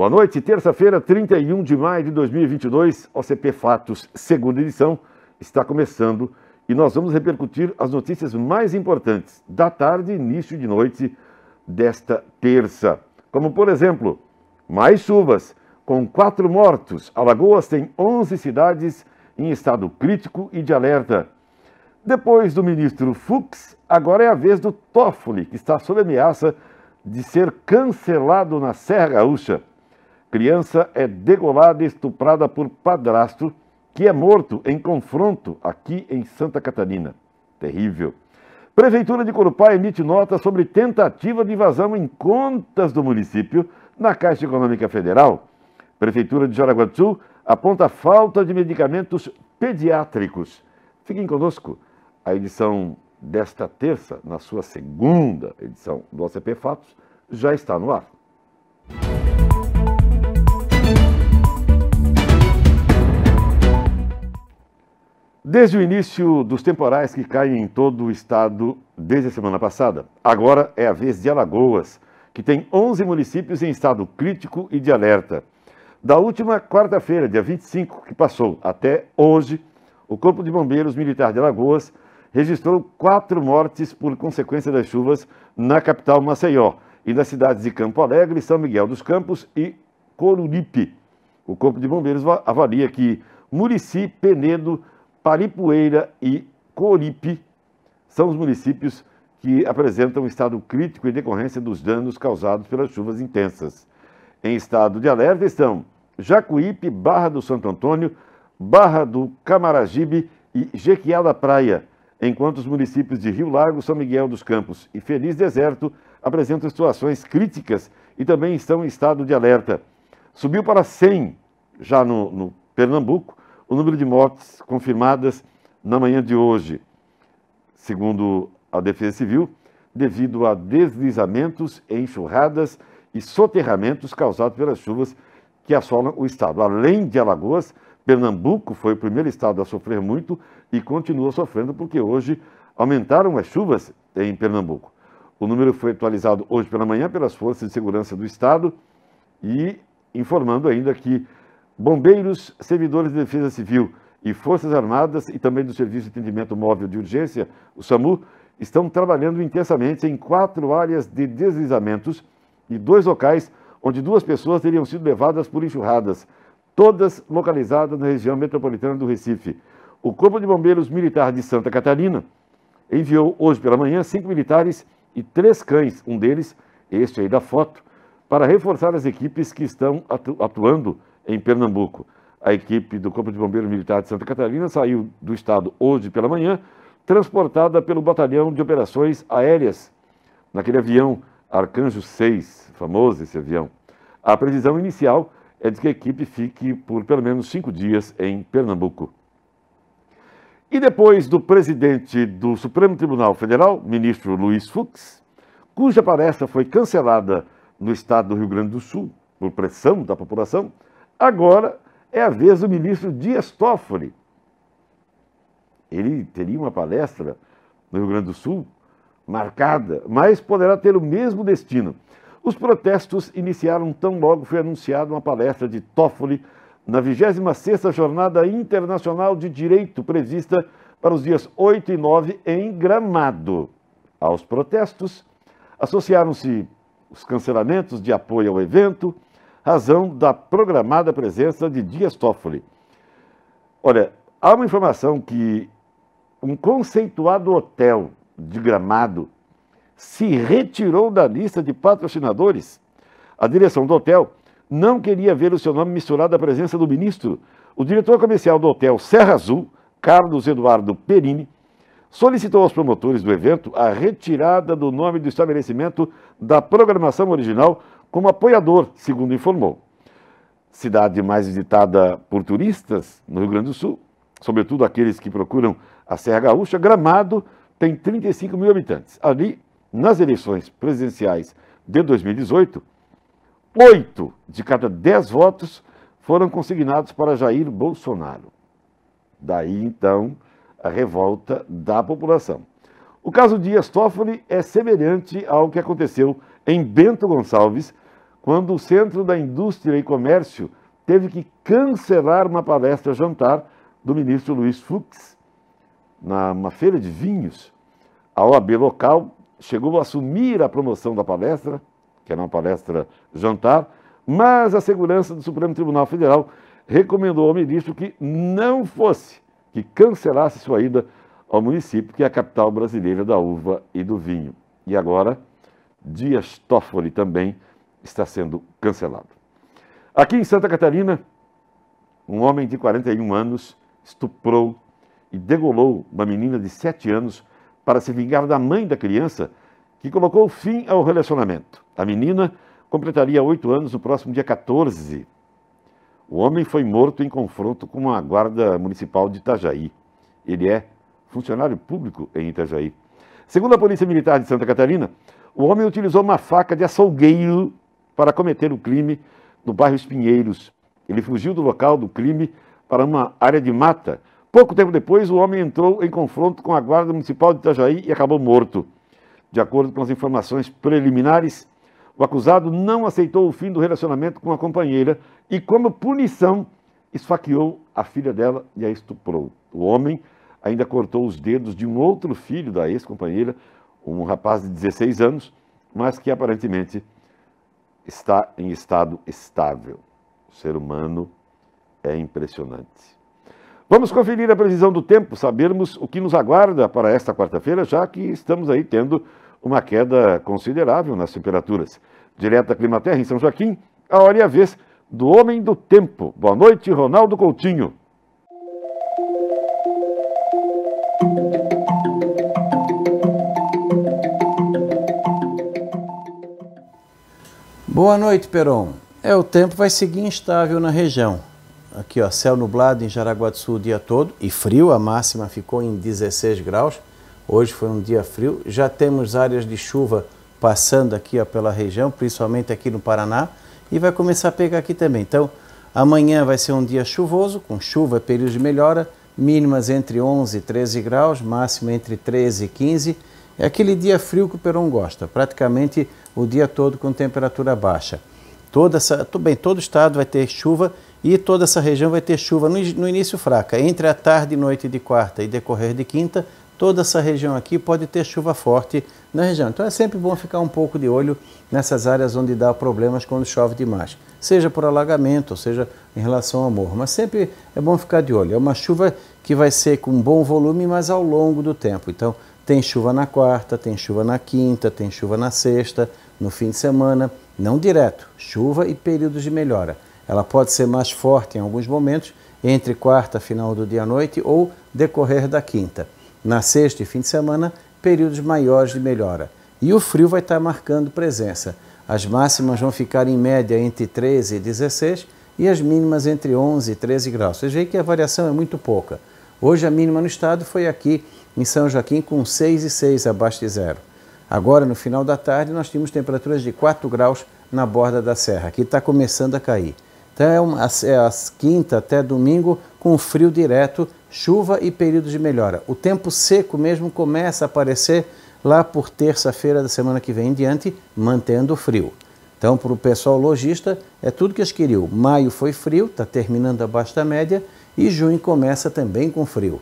Boa noite, terça-feira, 31 de maio de 2022, OCP Fatos, segunda edição, está começando e nós vamos repercutir as notícias mais importantes da tarde, e início de noite desta terça. Como, por exemplo, mais chuvas, com quatro mortos, Alagoas tem 11 cidades em estado crítico e de alerta. Depois do ministro Fux, agora é a vez do Toffoli, que está sob ameaça de ser cancelado na Serra Gaúcha. Criança é degolada e estuprada por padrasto, que é morto em confronto aqui em Santa Catarina. Terrível. Prefeitura de Corupá emite nota sobre tentativa de invasão em contas do município na Caixa Econômica Federal. Prefeitura de Jaraguá do Sul aponta falta de medicamentos pediátricos. Fiquem conosco. A edição desta terça, na sua segunda edição do OCP Fatos, já está no ar. Desde o início dos temporais que caem em todo o estado desde a semana passada, agora é a vez de Alagoas, que tem 11 municípios em estado crítico e de alerta. Da última quarta-feira, dia 25, que passou até hoje, o Corpo de Bombeiros Militar de Alagoas registrou quatro mortes por consequência das chuvas na capital Maceió e nas cidades de Campo Alegre, São Miguel dos Campos e Coruripe. O Corpo de Bombeiros avalia que Murici, Penedo, Paripueira e Coripe são os municípios que apresentam um estado crítico em decorrência dos danos causados pelas chuvas intensas. Em estado de alerta estão Jacuípe, Barra do Santo Antônio, Barra do Camaragibe e Jequiá da Praia, enquanto os municípios de Rio Largo, São Miguel dos Campos e Feliz Deserto apresentam situações críticas e também estão em estado de alerta. Subiu para 100 já no, no Pernambuco, o número de mortes confirmadas na manhã de hoje, segundo a Defesa Civil, devido a deslizamentos, enxurradas e soterramentos causados pelas chuvas que assolam o estado. Além de Alagoas, Pernambuco foi o primeiro estado a sofrer muito e continua sofrendo porque hoje aumentaram as chuvas em Pernambuco. O número foi atualizado hoje pela manhã pelas forças de segurança do estado e informando ainda que bombeiros, servidores de defesa civil e Forças Armadas e também do Serviço de Atendimento Móvel de Urgência, o SAMU, estão trabalhando intensamente em quatro áreas de deslizamentos e dois locais onde duas pessoas teriam sido levadas por enxurradas, todas localizadas na região metropolitana do Recife. O Corpo de Bombeiros Militar de Santa Catarina enviou hoje pela manhã cinco militares e três cães, um deles, este aí da foto, para reforçar as equipes que estão atu atuando em Pernambuco. A equipe do Corpo de Bombeiros Militar de Santa Catarina saiu do estado hoje pela manhã, transportada pelo Batalhão de Operações Aéreas, naquele avião Arcanjo 6, famoso esse avião. A previsão inicial é de que a equipe fique por pelo menos cinco dias em Pernambuco. E depois do presidente do Supremo Tribunal Federal, ministro Luiz Fux, cuja palestra foi cancelada no estado do Rio Grande do Sul por pressão da população, Agora é a vez do ministro Dias Toffoli. Ele teria uma palestra no Rio Grande do Sul marcada, mas poderá ter o mesmo destino. Os protestos iniciaram tão logo foi anunciada uma palestra de Toffoli na 26ª Jornada Internacional de Direito prevista para os dias 8 e 9 em Gramado. Aos protestos associaram-se os cancelamentos de apoio ao evento, razão da programada presença de Dias Toffoli. Olha, há uma informação que um conceituado hotel de Gramado se retirou da lista de patrocinadores. A direção do hotel não queria ver o seu nome misturado à presença do ministro. O diretor comercial do hotel Serra Azul, Carlos Eduardo Perini, solicitou aos promotores do evento a retirada do nome do estabelecimento da programação original como apoiador, segundo informou. Cidade mais visitada por turistas no Rio Grande do Sul, sobretudo aqueles que procuram a Serra Gaúcha, Gramado tem 35 mil habitantes. Ali, nas eleições presidenciais de 2018, oito de cada dez votos foram consignados para Jair Bolsonaro. Daí, então, a revolta da população. O caso de Toffoli é semelhante ao que aconteceu em Bento Gonçalves quando o Centro da Indústria e Comércio teve que cancelar uma palestra jantar do ministro Luiz Fux, numa feira de vinhos. A OAB local chegou a assumir a promoção da palestra, que era uma palestra jantar, mas a segurança do Supremo Tribunal Federal recomendou ao ministro que não fosse, que cancelasse sua ida ao município, que é a capital brasileira da uva e do vinho. E agora, Dias Toffoli também está sendo cancelado. Aqui em Santa Catarina, um homem de 41 anos estuprou e degolou uma menina de 7 anos para se vingar da mãe da criança que colocou fim ao relacionamento. A menina completaria 8 anos no próximo dia 14. O homem foi morto em confronto com a guarda municipal de Itajaí. Ele é funcionário público em Itajaí. Segundo a Polícia Militar de Santa Catarina, o homem utilizou uma faca de açougueiro para cometer o crime no bairro Espinheiros. Ele fugiu do local do crime para uma área de mata. Pouco tempo depois, o homem entrou em confronto com a Guarda Municipal de Itajaí e acabou morto. De acordo com as informações preliminares, o acusado não aceitou o fim do relacionamento com a companheira e, como punição, esfaqueou a filha dela e a estuprou. O homem ainda cortou os dedos de um outro filho da ex-companheira, um rapaz de 16 anos, mas que aparentemente está em estado estável. O ser humano é impressionante. Vamos conferir a previsão do tempo, sabermos o que nos aguarda para esta quarta-feira, já que estamos aí tendo uma queda considerável nas temperaturas. Direto da Climaterra, em São Joaquim, a hora e a vez do Homem do Tempo. Boa noite, Ronaldo Coutinho. Boa noite, Peron. É, o tempo vai seguir instável na região. Aqui, ó, céu nublado em Jaraguá do Sul o dia todo e frio, a máxima ficou em 16 graus. Hoje foi um dia frio. Já temos áreas de chuva passando aqui ó, pela região, principalmente aqui no Paraná, e vai começar a pegar aqui também. Então, amanhã vai ser um dia chuvoso, com chuva, período de melhora, mínimas entre 11 e 13 graus, máxima entre 13 e 15 graus é aquele dia frio que o Peron gosta, praticamente o dia todo com temperatura baixa. Toda essa, bem, todo o estado vai ter chuva e toda essa região vai ter chuva no, no início fraca. Entre a tarde e noite de quarta e decorrer de quinta, toda essa região aqui pode ter chuva forte na região. Então é sempre bom ficar um pouco de olho nessas áreas onde dá problemas quando chove demais, seja por alagamento, ou seja em relação ao morro. Mas sempre é bom ficar de olho. É uma chuva que vai ser com bom volume, mas ao longo do tempo. Então tem chuva na quarta, tem chuva na quinta, tem chuva na sexta, no fim de semana, não direto, chuva e períodos de melhora. Ela pode ser mais forte em alguns momentos, entre quarta, final do dia à noite ou decorrer da quinta. Na sexta e fim de semana, períodos maiores de melhora. E o frio vai estar marcando presença. As máximas vão ficar em média entre 13 e 16 e as mínimas entre 11 e 13 graus. Vocês veem que a variação é muito pouca. Hoje a mínima no estado foi aqui em São Joaquim com 6 e 6 abaixo de zero. Agora, no final da tarde, nós tínhamos temperaturas de 4 graus na borda da serra. Aqui está começando a cair. Então é, uma, é as quinta até domingo com frio direto, chuva e períodos de melhora. O tempo seco mesmo começa a aparecer lá por terça-feira da semana que vem em diante, mantendo frio. Então, para o pessoal lojista, é tudo que eles queriam. Maio foi frio, está terminando abaixo da média, e junho começa também com frio.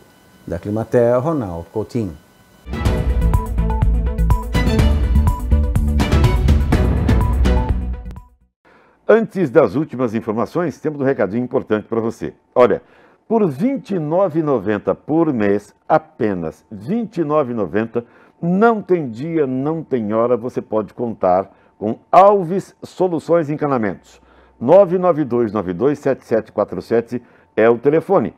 Da Climatea, Ronaldo Coutinho. Antes das últimas informações, temos um recadinho importante para você. Olha, por R$ 29,90 por mês, apenas R$ 29,90, não tem dia, não tem hora, você pode contar com Alves Soluções e Encanamentos. 992927747 é o telefone.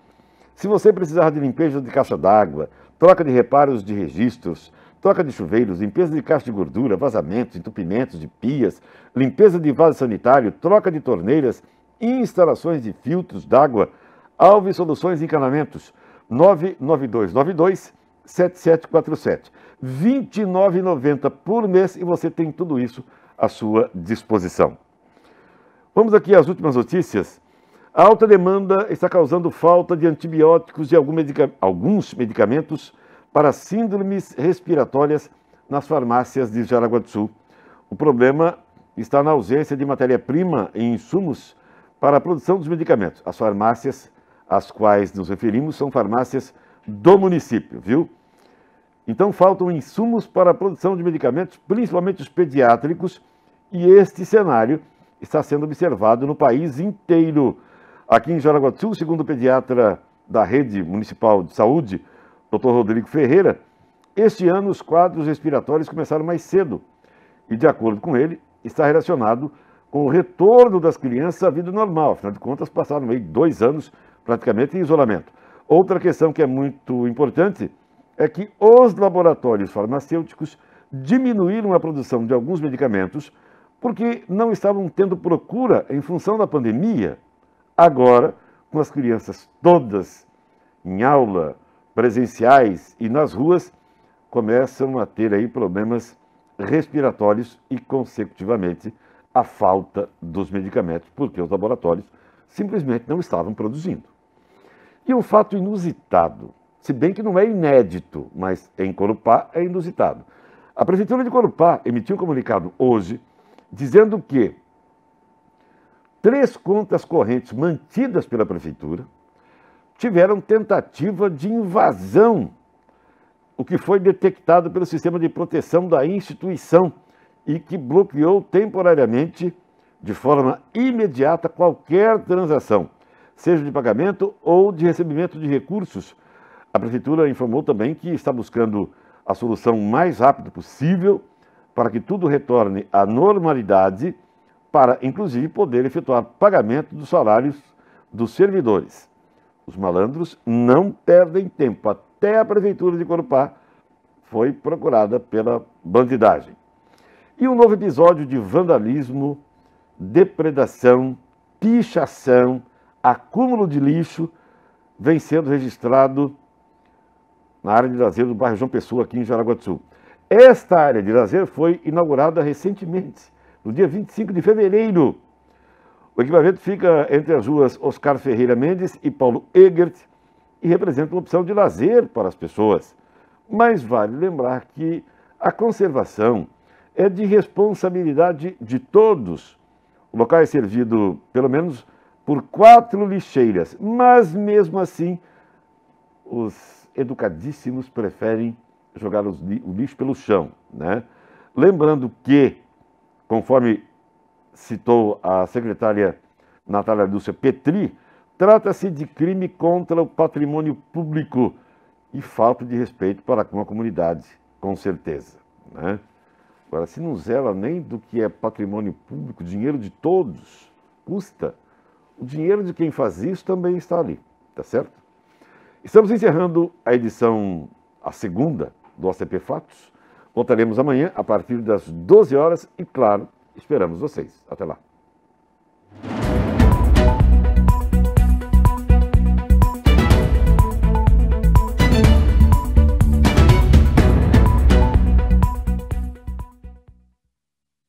Se você precisar de limpeza de caixa d'água, troca de reparos de registros, troca de chuveiros, limpeza de caixa de gordura, vazamentos, entupimentos de pias, limpeza de vaso sanitário, troca de torneiras, instalações de filtros d'água, Alves Soluções e Encanamentos, 99292 7747. R$ 29,90 por mês e você tem tudo isso à sua disposição. Vamos aqui às últimas notícias. A alta demanda está causando falta de antibióticos e alguns medicamentos para síndromes respiratórias nas farmácias de Jaraguá do Sul. O problema está na ausência de matéria-prima e insumos para a produção dos medicamentos. As farmácias às quais nos referimos são farmácias do município, viu? Então faltam insumos para a produção de medicamentos, principalmente os pediátricos, e este cenário está sendo observado no país inteiro. Aqui em Jaraguatú, segundo o pediatra da Rede Municipal de Saúde, Dr. Rodrigo Ferreira, este ano os quadros respiratórios começaram mais cedo e, de acordo com ele, está relacionado com o retorno das crianças à vida normal. Afinal de contas, passaram aí dois anos praticamente em isolamento. Outra questão que é muito importante é que os laboratórios farmacêuticos diminuíram a produção de alguns medicamentos porque não estavam tendo procura em função da pandemia. Agora, com as crianças todas em aula, presenciais e nas ruas, começam a ter aí problemas respiratórios e, consecutivamente, a falta dos medicamentos, porque os laboratórios simplesmente não estavam produzindo. E um fato inusitado, se bem que não é inédito, mas em Corupá é inusitado. A Prefeitura de Corupá emitiu um comunicado hoje dizendo que três contas correntes mantidas pela prefeitura tiveram tentativa de invasão, o que foi detectado pelo sistema de proteção da instituição e que bloqueou temporariamente, de forma imediata, qualquer transação, seja de pagamento ou de recebimento de recursos. A prefeitura informou também que está buscando a solução mais rápida possível para que tudo retorne à normalidade para, inclusive, poder efetuar pagamento dos salários dos servidores. Os malandros não perdem tempo. Até a prefeitura de Corupá foi procurada pela bandidagem. E um novo episódio de vandalismo, depredação, pichação, acúmulo de lixo vem sendo registrado na área de lazer do bairro João Pessoa, aqui em Jaraguá do Sul. Esta área de lazer foi inaugurada recentemente no dia 25 de fevereiro. O equipamento fica entre as ruas Oscar Ferreira Mendes e Paulo Egert e representa uma opção de lazer para as pessoas. Mas vale lembrar que a conservação é de responsabilidade de todos. O local é servido, pelo menos, por quatro lixeiras, mas mesmo assim, os educadíssimos preferem jogar o lixo pelo chão. Né? Lembrando que Conforme citou a secretária Natália Lúcia Petri, trata-se de crime contra o patrimônio público e falta de respeito para com a comunidade, com certeza. Né? Agora, se não zela nem do que é patrimônio público, dinheiro de todos, custa, o dinheiro de quem faz isso também está ali, tá certo? Estamos encerrando a edição, a segunda do ACP Fatos. Voltaremos amanhã a partir das 12 horas e, claro, esperamos vocês. Até lá.